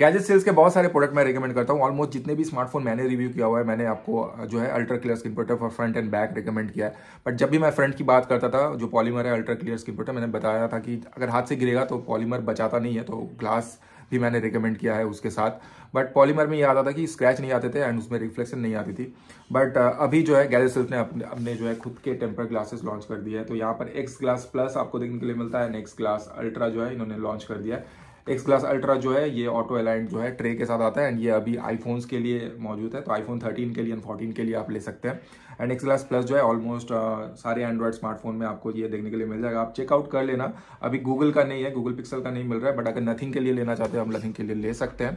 gadget sales के बहुत सारे प्रोडक्ट मैं रिकमेंड करता हूँ ऑलमोस्ट जितने भी स्मार्टफोन मैंने रिव्यू किया हुआ है मैंने आपको जो है ultra clear screen protector for front and back recommend किया है बट जब भी मैं फ्रंट की बात करता था जो पॉलीमर है अल्ट्रा क्लियर स्क्रीन प्रोटर मैंने बताया था कि अगर हाथ से गिरेगा तो पॉलीमर बचाता नहीं है तो ग्लास भी मैंने रिकमेंड किया है उसके साथ बट पॉलीमर में ये आता था कि स्क्रैच नहीं आते थे एंड उसमें रिफ्लेक्शन नहीं आती थी बट अभी जो है सेल्स ने अपने अपने जो है खुद के टेम्पर ग्लासेस लॉन्च कर दिए है तो यहाँ पर एक्स ग्लास प्लस आपको देखने के लिए मिलता है नेक्स्ट ग्लास अल्ट्रा जो है इन्होंने लॉन्च कर दिया है एक्स ग्लास अल्ट्रा जो है ये ऑटो अलाइंट जो है ट्रे के साथ आता है एंड ये अभी आईफोन्स के लिए मौजूद है तो आईफोन 13 के लिए एंड फोर्टीन के लिए आप ले सकते हैं एंड एक्स ग्लास प्लस जो है ऑलमोस्ट uh, सारे एंड्रॉयड स्मार्टफोन में आपको ये देखने के लिए मिल जाएगा आप चेकआउट कर लेना अभी गूगल का नहीं है गूगल पिक्सल का नहीं मिल रहा है बट अगर नथिंग के लिए लेना चाहते हैं हम नथिंग के लिए ले सकते हैं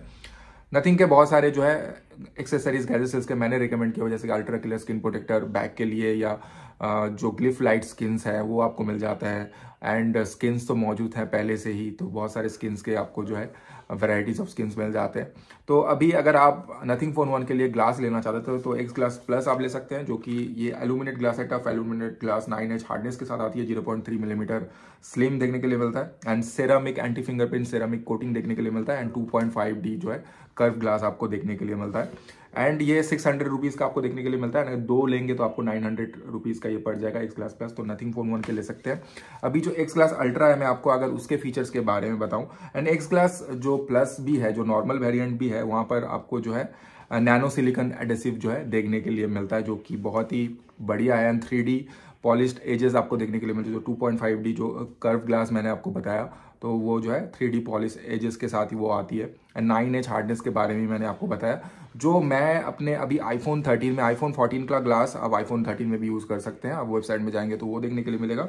नथिंग के बहुत सारे जो है एक्सेसरीज गैजेस के मैंने रिकमेंड किया जैसे कि ultra clear skin protector back के लिए या जो ग्लिफ लाइट स्किन्स है वो आपको मिल जाता है एंड स्किन्स तो मौजूद हैं पहले से ही तो बहुत सारे स्किन्स के आपको जो है वैराइटीज ऑफ स्किन्स मिल जाते हैं तो अभी अगर आप नथिंग फोन वन के लिए ग्लास लेना चाहते हो तो एक ग्लास प्लस आप ले सकते हैं जो कि ये एलुमिनेट ग्लास है tough aluminate glass nine H hardness के साथ आती है zero point three millimetre slim देखने के लिए मिलता है and ceramic anti fingerprint ceramic coating देखने के लिए मिलता है and two point five D जो है कर्व ग्लास आपको देखने के लिए मिलता है एंड ये सिक्स हंड्रेड रुपीज़ का आपको देखने के लिए मिलता है अगर दो लेंगे तो आपको नाइन हंड्रेड रुपीज़ का ये पड़ जाएगा एक्स क्लास प्लस तो नथिंग फोन वन के ले सकते हैं अभी जो एक्स क्लास अल्ट्रा है मैं आपको अगर उसके फीचर्स के बारे में बताऊं एंड एक्स क्लास जो प्लस भी है जो नॉर्मल वेरियंट भी है वहाँ पर आपको जो है नैनो सिलिकन एडेसिव जो है देखने के लिए मिलता है जो कि बहुत ही बढ़िया है एंड थ्री पॉलिश एजेस आपको देखने के लिए मिलते हैं जो टू पॉइंट फाइव डी जो कर्व uh, ग्लास मैंने आपको बताया तो वो जो है थ्री डी पॉलिश एजेस के साथ ही वो आती है एंड नाइन एच हार्डनेस के बारे में मैंने आपको बताया जो मैं अपने अभी आईफोन थर्टीन में आईफोन फोर्टीन का ग्लास अब आईफोन थर्टीन में भी यूज़ कर सकते हैं आप वेबसाइट में जाएंगे तो वो देखने के लिए मिलेगा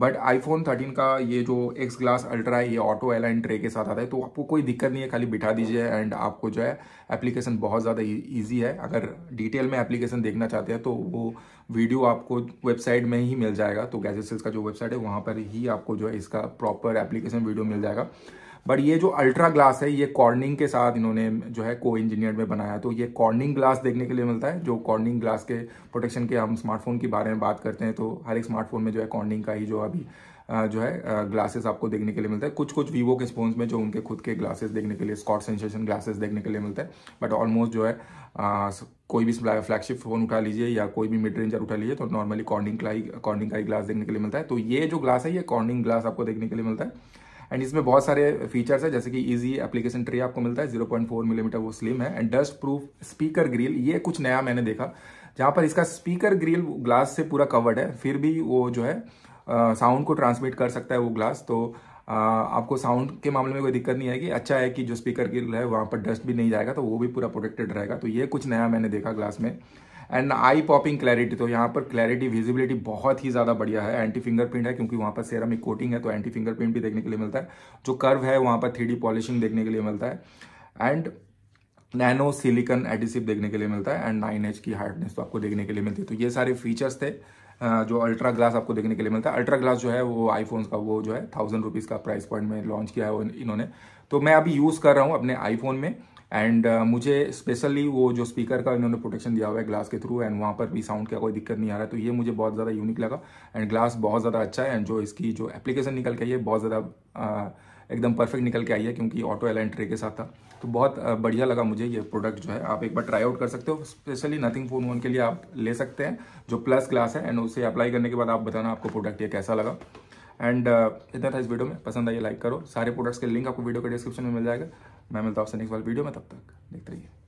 बट आईफोन 13 का ये जो एक्स ग्लास अल्ट्रा है ये ऑटो एलाइन ट्रे के साथ आता है तो आपको कोई दिक्कत नहीं है खाली बिठा दीजिए एंड आपको जो है एप्लीकेशन बहुत ज़्यादा ईजी e-, है अगर डिटेल में एप्लीकेशन देखना चाहते हैं तो वो वीडियो आपको वेबसाइट में ही मिल जाएगा तो गैजेट का जो वेबसाइट है वहाँ पर ही आपको जो है इसका प्रॉपर एप्लीकेशन वीडियो मिल जाएगा बट ये जो अल्ट्रा ग्लास है ये कॉर्निंग के साथ इन्होंने जो है को इंजीनियर में बनाया तो ये कॉर्निंग ग्लास देखने के लिए मिलता है जो कॉर्निंग ग्लास के प्रोटेक्शन के हम स्मार्टफोन के बारे में बात करते हैं तो हर एक स्मार्टफोन में जो है कॉर्निंग का ही जो अभी जो है ग्लासेस आपको देखने के लिए मिलता है कुछ कुछ वीवो के फोन्स में जो उनके खुद के ग्लासेस देखने के लिए स्कॉट सेंसेशन ग्लासेस देखने के लिए मिलता है बट ऑलमोस्ट जो है आ, कोई भी फ्लैगशिप फोन उठा लीजिए या कोई भी मिड रेंजर उठा लीजिए तो नॉर्मली कॉर्निंग का ही कॉर्निंग का ही ग्लास देखने के लिए मिलता है तो ये जो ग्लास है ये कॉर्निंग ग्लास आपको देखने के लिए मिलता है एंड इसमें बहुत सारे फीचर्स है जैसे कि ईजी एप्लीकेशन ट्रे आपको मिलता है जीरो पॉइंट फोर मिलीमीटर वो स्लिम है and dust proof speaker grill ये कुछ नया मैंने देखा जहाँ पर इसका स्पीकर ग्रिल ग्लास से पूरा कवर्ड है फिर भी वो जो है साउंड को ट्रांसमिट कर सकता है वो ग्लास तो आ, आपको साउंड के मामले में कोई दिक्कत नहीं आएगी अच्छा है कि जो स्पीकर ग्रिल है वहाँ पर डस्ट भी नहीं जाएगा तो वो भी पूरा प्रोटेक्टेड रहेगा तो ये कुछ नया मैंने देखा ग्लास में एंड आई पॉपिंग क्लैरिटी तो यहाँ पर क्लैरिटी विजिबिलिटी बहुत ही ज़्यादा बढ़िया है एंटी फिंगरप्रिंट है क्योंकि वहाँ पर सेरम एक कोटिंग है तो एंटी फिंगरप्रिंट भी देखने के लिए मिलता है जो कर्व है वहाँ पर थ्री पॉलिशिंग देखने के लिए मिलता है एंड नैनो सिलिकन एडिसिव देखने के लिए मिलता है एंड नाइन एच की हार्डनेस तो आपको देखने के लिए मिलती है तो ये सारे फीचर्स थे जो अल्ट्रा ग्लास आपको देखने के लिए मिलता है अल्ट्रा ग्लास जो है वो आईफोन का वो जो है थाउजेंड रुपीज़ का प्राइस पॉइंट में लॉन्च किया है इन्होंने तो मैं अभी यूज़ कर रहा हूँ अपने आईफोन में एंड uh, मुझे स्पेशली वो जो स्पीकर का इन्होंने प्रोटेक्शन दिया हुआ है ग्लास के थ्रू एंड वहाँ पर भी साउंड का कोई दिक्कत नहीं आ रहा है तो ये मुझे बहुत ज़्यादा यूनिक लगा एंड ग्लास बहुत ज़्यादा अच्छा है एंड जो इसकी जो एप्लीकेशन निकल के आई है बहुत ज़्यादा uh, एकदम परफेक्ट निकल के आई है क्योंकि ऑटो एल ट्रे के साथ था तो बहुत uh, बढ़िया लगा मुझे ये प्रोडक्ट जो है आप एक बार ट्राई आउट कर सकते हो स्पेशली नथिंग फोन वन के लिए आप ले सकते हैं जो प्लस ग्लास है एंड उसे अप्लाई करने के बाद आप बताना आपको प्रोडक्ट ये कैसा लगा एंड uh, इतना था इस वीडियो में पसंद आइए लाइक करो सारे प्रोडक्ट्स के लिंक आपको वीडियो के डिस्क्रिप्शन में मिल जाएगा मैं मिलता हूँ आपसे नेक्स्ट वाले वीडियो में तब तक देखते रहिए